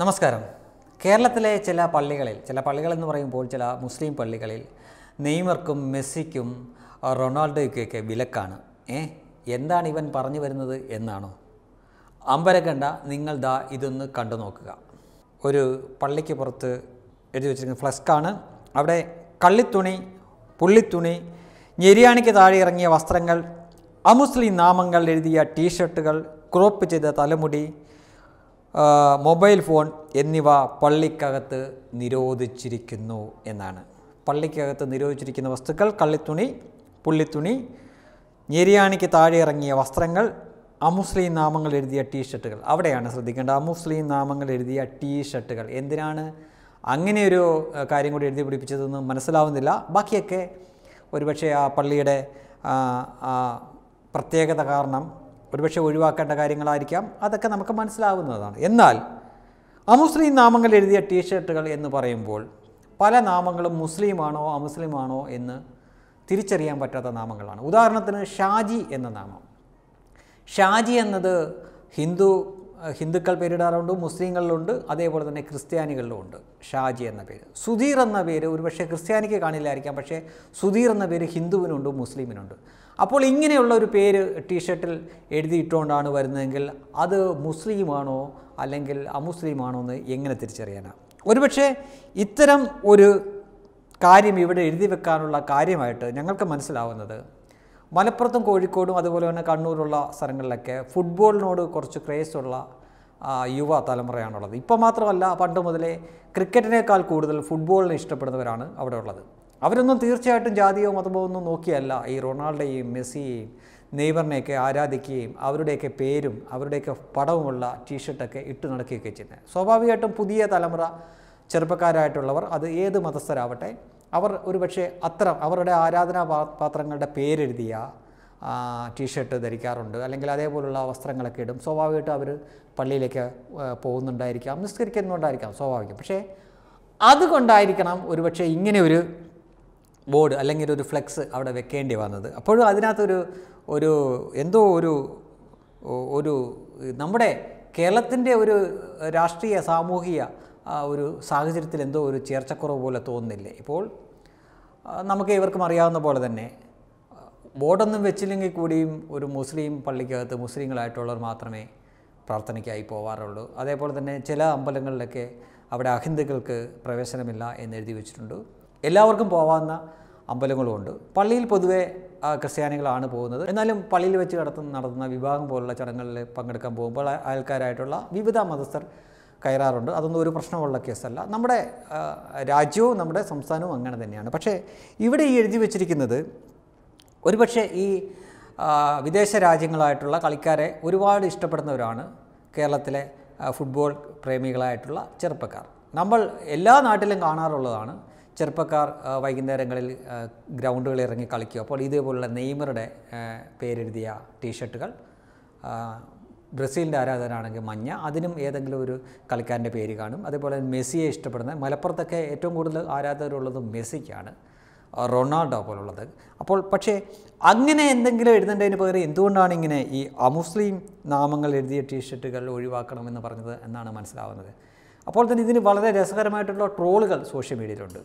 നമസ്കാരം കേരളത്തിലെ ചില പള്ളികളിൽ ചില പള്ളികളെന്ന് പറയുമ്പോൾ ചില മുസ്ലിം പള്ളികളിൽ നെയ്മർക്കും മെസ്സിക്കും റൊണാൾഡോയ്ക്കൊക്കെ വിലക്കാണ് ഏ എന്താണ് ഇവൻ പറഞ്ഞു വരുന്നത് എന്നാണോ അമ്പരകണ്ട നിങ്ങൾ ദാ ഇതൊന്ന് കണ്ടു നോക്കുക ഒരു പള്ളിക്ക് പുറത്ത് എഴുതി വെച്ചിരിക്കുന്ന ഫ്ലസ്കാണ് അവിടെ കള്ളിത്തുണി പുള്ളിത്തുണി ഞെരിയാണിക്ക് താഴെ ഇറങ്ങിയ വസ്ത്രങ്ങൾ അമുസ്ലിം നാമങ്ങൾ എഴുതിയ ടീഷർട്ടുകൾ ക്രോപ്പ് ചെയ്ത തലമുടി മൊബൈൽ ഫോൺ എന്നിവ പള്ളിക്കകത്ത് നിരോധിച്ചിരിക്കുന്നു എന്നാണ് പള്ളിക്കകത്ത് നിരോധിച്ചിരിക്കുന്ന വസ്തുക്കൾ കള്ളിത്തുണി പുള്ളിത്തുണി ഞെരിയാണിക്ക് താഴെ ഇറങ്ങിയ വസ്ത്രങ്ങൾ അമുസ്ലിം നാമങ്ങൾ എഴുതിയ ടീഷർട്ടുകൾ അവിടെയാണ് ശ്രദ്ധിക്കേണ്ടത് അമുസ്ലിം നാമങ്ങൾ എഴുതിയ ടീഷർട്ടുകൾ എന്തിനാണ് അങ്ങനെ ഒരു കാര്യം കൂടി എഴുതി പിടിപ്പിച്ചതെന്ന് മനസ്സിലാവുന്നില്ല ബാക്കിയൊക്കെ ഒരുപക്ഷെ ആ പള്ളിയുടെ പ്രത്യേകത കാരണം ഒരുപക്ഷെ ഒഴിവാക്കേണ്ട കാര്യങ്ങളായിരിക്കാം അതൊക്കെ നമുക്ക് മനസ്സിലാവുന്നതാണ് എന്നാൽ അമുസ്ലിം നാമങ്ങൾ എഴുതിയ ടീഷർട്ടുകൾ എന്ന് പറയുമ്പോൾ പല നാമങ്ങളും മുസ്ലിമാണോ അമുസ്ലിമാണോ എന്ന് തിരിച്ചറിയാൻ പറ്റാത്ത നാമങ്ങളാണ് ഉദാഹരണത്തിന് ഷാജി എന്ന നാമം ഷാജി എന്നത് ഹിന്ദു ഹിന്ദുക്കൾ പേരിടാറുണ്ട് മുസ്ലിങ്ങളിലുണ്ട് അതേപോലെ തന്നെ ക്രിസ്ത്യാനികളിലുമുണ്ട് ഷാജി എന്ന പേര് സുധീർ എന്ന പേര് ഒരുപക്ഷെ ക്രിസ്ത്യാനിക്ക് കാണില്ലായിരിക്കാം പക്ഷേ സുധീർ എന്ന പേര് ഹിന്ദുവിനുണ്ട് മുസ്ലിമിനുണ്ട് അപ്പോൾ ഇങ്ങനെയുള്ള ഒരു പേര് ടീഷർട്ടിൽ എഴുതിയിട്ടുകൊണ്ടാണ് വരുന്നതെങ്കിൽ അത് മുസ്ലിമാണോ അല്ലെങ്കിൽ അമുസ്ലിമാണോ എന്ന് എങ്ങനെ തിരിച്ചറിയാനാണ് ഒരുപക്ഷെ ഇത്തരം ഒരു കാര്യം ഇവിടെ എഴുതി വെക്കാനുള്ള കാര്യമായിട്ട് ഞങ്ങൾക്ക് മനസ്സിലാവുന്നത് മലപ്പുറത്തും കോഴിക്കോടും അതുപോലെ തന്നെ കണ്ണൂരുള്ള സ്ഥലങ്ങളിലൊക്കെ ഫുട്ബോളിനോട് കുറച്ച് ക്രേസുള്ള യുവ തലമുറയാണുള്ളത് ഇപ്പോൾ മാത്രമല്ല പണ്ട് മുതലേ ക്രിക്കറ്റിനേക്കാൾ കൂടുതൽ ഫുട്ബോളിനെ ഇഷ്ടപ്പെടുന്നവരാണ് അവിടെ ഉള്ളത് അവരൊന്നും തീർച്ചയായിട്ടും ജാതിയോ മതമോ ഒന്നും നോക്കിയല്ല ഈ റൊണാൾഡോയെയും മെസ്സിയെയും നെയ്ബറിനെയൊക്കെ ആരാധിക്കുകയും അവരുടെയൊക്കെ പേരും അവരുടെയൊക്കെ പടവുമുള്ള ടീഷർട്ടൊക്കെ ഇട്ട് നടക്കുകയൊക്കെ ചെയ്യുന്നത് സ്വാഭാവികമായിട്ടും പുതിയ തലമുറ ചെറുപ്പക്കാരായിട്ടുള്ളവർ അത് ഏത് മതസ്ഥരാവട്ടെ അവർ ഒരുപക്ഷെ അത്ര അവരുടെ ആരാധനാ പാത്രങ്ങളുടെ പേരെഴുതിയ ടീഷർട്ട് ധരിക്കാറുണ്ട് അല്ലെങ്കിൽ അതേപോലുള്ള വസ്ത്രങ്ങളൊക്കെ ഇടും സ്വാഭാവികമായിട്ടും അവർ പള്ളിയിലേക്ക് പോകുന്നുണ്ടായിരിക്കാം നിസ്കരിക്കുന്നുണ്ടായിരിക്കാം സ്വാഭാവികം പക്ഷേ അതുകൊണ്ടായിരിക്കണം ഒരുപക്ഷെ ഇങ്ങനെ ഒരു ബോർഡ് അല്ലെങ്കിൽ ഒരു ഫ്ലെക്സ് അവിടെ വെക്കേണ്ടി വന്നത് അപ്പോഴും അതിനകത്തൊരു ഒരു എന്തോ ഒരു ഒരു നമ്മുടെ കേരളത്തിൻ്റെ ഒരു രാഷ്ട്രീയ സാമൂഹിക ഒരു സാഹചര്യത്തിൽ എന്തോ ഒരു ചേർച്ചക്കുറവ് പോലെ തോന്നുന്നില്ലേ ഇപ്പോൾ നമുക്ക് ഇവർക്കും അറിയാവുന്ന പോലെ തന്നെ ബോർഡൊന്നും വെച്ചില്ലെങ്കിൽ കൂടിയും ഒരു മുസ്ലിം പള്ളിക്കകത്ത് മുസ്ലിങ്ങളായിട്ടുള്ളവർ മാത്രമേ പ്രാർത്ഥനയ്ക്കായി പോവാറുള്ളൂ അതേപോലെ തന്നെ ചില അമ്പലങ്ങളിലൊക്കെ അവിടെ അഹിന്ദുക്കൾക്ക് പ്രവേശനമില്ല എന്ന് എഴുതി വെച്ചിട്ടുണ്ട് എല്ലാവർക്കും പോകാവുന്ന അമ്പലങ്ങളുമുണ്ട് പള്ളിയിൽ പൊതുവെ ക്രിസ്ത്യാനികളാണ് പോകുന്നത് എന്നാലും പള്ളിയിൽ വെച്ച് നടത്തുന്ന നടത്തുന്ന വിവാഹം പോലുള്ള ചടങ്ങുകളിൽ പങ്കെടുക്കാൻ പോകുമ്പോൾ ആൾക്കാരായിട്ടുള്ള വിവിധ മതസ്ഥർ കയറാറുണ്ട് അതൊന്നും ഒരു പ്രശ്നമുള്ള കേസല്ല നമ്മുടെ രാജ്യവും നമ്മുടെ സംസ്ഥാനവും അങ്ങനെ തന്നെയാണ് പക്ഷേ ഇവിടെ ഈ എഴുതി വച്ചിരിക്കുന്നത് ഒരുപക്ഷെ ഈ വിദേശ രാജ്യങ്ങളായിട്ടുള്ള കളിക്കാരെ ഒരുപാട് ഇഷ്ടപ്പെടുന്നവരാണ് കേരളത്തിലെ ഫുട്ബോൾ പ്രേമികളായിട്ടുള്ള ചെറുപ്പക്കാർ നമ്മൾ എല്ലാ നാട്ടിലും കാണാറുള്ളതാണ് ചെറുപ്പക്കാർ വൈകുന്നേരങ്ങളിൽ ഗ്രൗണ്ടുകളിൽ ഇറങ്ങി കളിക്കും അപ്പോൾ ഇതേപോലുള്ള നെയ്മറുടെ പേരെഴുതിയ ടീഷർട്ടുകൾ ബ്രസീലിൻ്റെ ആരാധകനാണെങ്കിൽ മഞ്ഞ അതിനും ഏതെങ്കിലും ഒരു കളിക്കാരൻ്റെ പേര് കാണും അതേപോലെ മെസ്സിയെ ഇഷ്ടപ്പെടുന്ന മലപ്പുറത്തൊക്കെ ഏറ്റവും കൂടുതൽ ആരാധകരുള്ളത് മെസ്സിക്കാണ് റൊണാൾഡോ പോലുള്ളത് അപ്പോൾ പക്ഷേ അങ്ങനെ എന്തെങ്കിലും എഴുതേണ്ടതിന് പകരം എന്തുകൊണ്ടാണ് ഇങ്ങനെ ഈ അമുസ്ലിം നാമങ്ങൾ എഴുതിയ ടീഷർട്ടുകൾ ഒഴിവാക്കണമെന്ന് പറഞ്ഞത് എന്നാണ് മനസ്സിലാവുന്നത് അപ്പോൾ തന്നെ ഇതിന് വളരെ രസകരമായിട്ടുള്ള ട്രോളുകൾ സോഷ്യൽ മീഡിയയിലുണ്ട്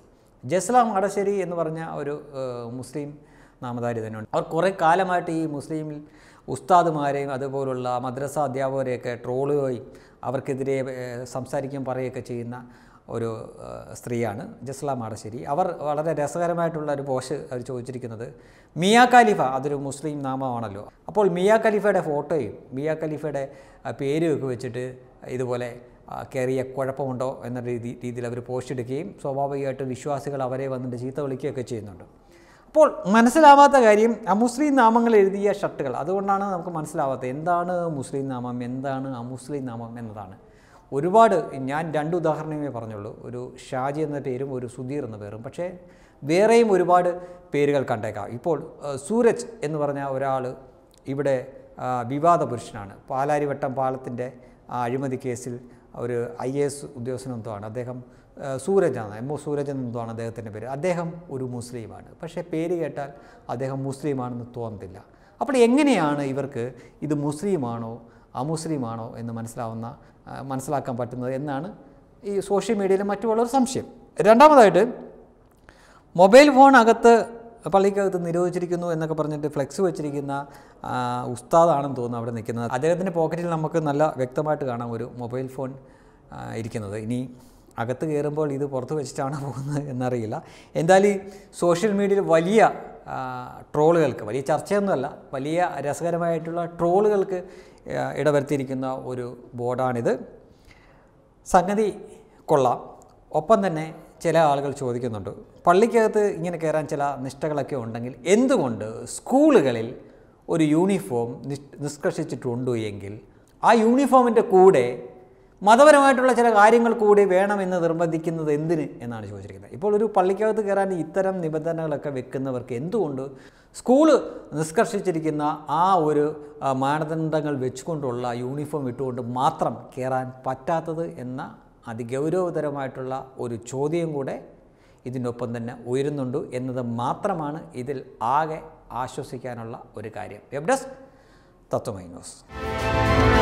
ജസ്ലാം അടശ്ശേരി എന്ന് പറഞ്ഞ ഒരു മുസ്ലിം നാമധാരി തന്നെയുണ്ട് അവർ കുറേ കാലമായിട്ട് ഈ മുസ്ലിം ഉസ്താദുമാരെയും അതുപോലുള്ള മദ്രസ അധ്യാപകരെയൊക്കെ ട്രോളുകയും അവർക്കെതിരെ സംസാരിക്കുകയും പറയുകയൊക്കെ ചെയ്യുന്ന ഒരു സ്ത്രീയാണ് ജസ്ലാം ആടശ്ശേരി അവർ വളരെ രസകരമായിട്ടുള്ള ഒരു പോസ്റ്റ് അവർ ചോദിച്ചിരിക്കുന്നത് മിയ ഖലീഫ അതൊരു മുസ്ലിം നാമമാണല്ലോ അപ്പോൾ മിയ ഖലീഫയുടെ ഫോട്ടോയും മിയ ഖലീഫയുടെ പേരും ഒക്കെ വെച്ചിട്ട് ഇതുപോലെ കയറിയ കുഴപ്പമുണ്ടോ എന്ന രീതി രീതിയിൽ അവർ പോസ്റ്റ് എടുക്കുകയും സ്വാഭാവികമായിട്ടും വിശ്വാസികൾ അവരെ വന്നിട്ട് ചീത്ത വിളിക്കുകയൊക്കെ ചെയ്യുന്നുണ്ട് അപ്പോൾ മനസ്സിലാവാത്ത കാര്യം അമുസ്ലിം നാമങ്ങൾ എഴുതിയ ഷർട്ടുകൾ അതുകൊണ്ടാണ് നമുക്ക് മനസ്സിലാവാത്തത് എന്താണ് മുസ്ലിം നാമം എന്താണ് അമുസ്ലിം നാമം എന്നതാണ് ഒരുപാട് ഞാൻ രണ്ട് ഉദാഹരണമേ പറഞ്ഞുള്ളൂ ഒരു ഷാജി എന്ന പേരും ഒരു സുധീർ എന്ന പേരും പക്ഷേ വേറെയും ഒരുപാട് പേരുകൾ കണ്ടേക്കാം ഇപ്പോൾ സൂരജ് എന്ന് പറഞ്ഞ ഒരാൾ ഇവിടെ വിവാദ പുരുഷനാണ് പാലാരിവട്ടം പാലത്തിൻ്റെ അഴിമതി കേസിൽ ഒരു ഐ എ എസ് ഉദ്യോഗസ്ഥനെന്തുമാണ് അദ്ദേഹം സൂരജാണ് എം ഒ സൂരജ് എന്നെന്തോണ് അദ്ദേഹത്തിൻ്റെ പേര് അദ്ദേഹം ഒരു മുസ്ലിമാണ് പക്ഷേ പേര് കേട്ടാൽ അദ്ദേഹം മുസ്ലിമാണെന്ന് തോന്നത്തില്ല അപ്പോൾ എങ്ങനെയാണ് ഇവർക്ക് ഇത് മുസ്ലിമാണോ അമുസ്ലിമാണോ എന്ന് മനസ്സിലാവുന്ന മനസ്സിലാക്കാൻ പറ്റുന്നത് എന്നാണ് ഈ സോഷ്യൽ മീഡിയയിലും മറ്റുമുള്ളൊരു സംശയം രണ്ടാമതായിട്ട് മൊബൈൽ ഫോൺ പള്ളിക്കകത്ത് നിരോധിച്ചിരിക്കുന്നു എന്നൊക്കെ പറഞ്ഞിട്ട് ഫ്ലെക്സ് വെച്ചിരിക്കുന്ന ഉസ്താദാണെന്ന് തോന്നുന്നു അവിടെ നിൽക്കുന്നത് അദ്ദേഹത്തിൻ്റെ പോക്കറ്റിൽ നമുക്ക് നല്ല വ്യക്തമായിട്ട് കാണാം ഒരു മൊബൈൽ ഫോൺ ഇരിക്കുന്നത് ഇനി അകത്ത് കയറുമ്പോൾ ഇത് പുറത്ത് വെച്ചിട്ടാണ് പോകുന്നത് എന്നറിയില്ല എന്തായാലും ഈ സോഷ്യൽ മീഡിയയിൽ വലിയ ട്രോളുകൾക്ക് വലിയ ചർച്ചയൊന്നുമല്ല വലിയ രസകരമായിട്ടുള്ള ട്രോളുകൾക്ക് ഇടവരുത്തിയിരിക്കുന്ന ഒരു ബോർഡാണിത് സംഗതി കൊള്ളാം ഒപ്പം തന്നെ ചില ആളുകൾ ചോദിക്കുന്നുണ്ട് പള്ളിക്കകത്ത് ഇങ്ങനെ കയറാൻ ചില നിഷ്ഠകളൊക്കെ ഉണ്ടെങ്കിൽ എന്തുകൊണ്ട് സ്കൂളുകളിൽ ഒരു യൂണിഫോം നിഷ്കർഷിച്ചിട്ടുണ്ട് എങ്കിൽ ആ യൂണിഫോമിൻ്റെ കൂടെ മതപരമായിട്ടുള്ള ചില കാര്യങ്ങൾ കൂടി വേണമെന്ന് നിർബന്ധിക്കുന്നത് എന്തിന് എന്നാണ് ചോദിച്ചിരിക്കുന്നത് ഇപ്പോൾ ഒരു പള്ളിക്കകത്ത് കയറാൻ ഇത്തരം നിബന്ധനകളൊക്കെ വെക്കുന്നവർക്ക് എന്തുകൊണ്ട് സ്കൂൾ നിഷ്കർഷിച്ചിരിക്കുന്ന ആ ഒരു മാനദണ്ഡങ്ങൾ വെച്ചുകൊണ്ടുള്ള യൂണിഫോം ഇട്ടുകൊണ്ട് മാത്രം കയറാൻ പറ്റാത്തത് എന്ന അതിഗൗരവതരമായിട്ടുള്ള ഒരു ചോദ്യം കൂടെ ഇതിനൊപ്പം തന്നെ ഉയരുന്നുണ്ട് എന്നത് മാത്രമാണ് ഇതിൽ ആകെ ആശ്വസിക്കാനുള്ള ഒരു കാര്യം വെബ് ഡെസ്ക് തത്വമൈ ന്യൂസ്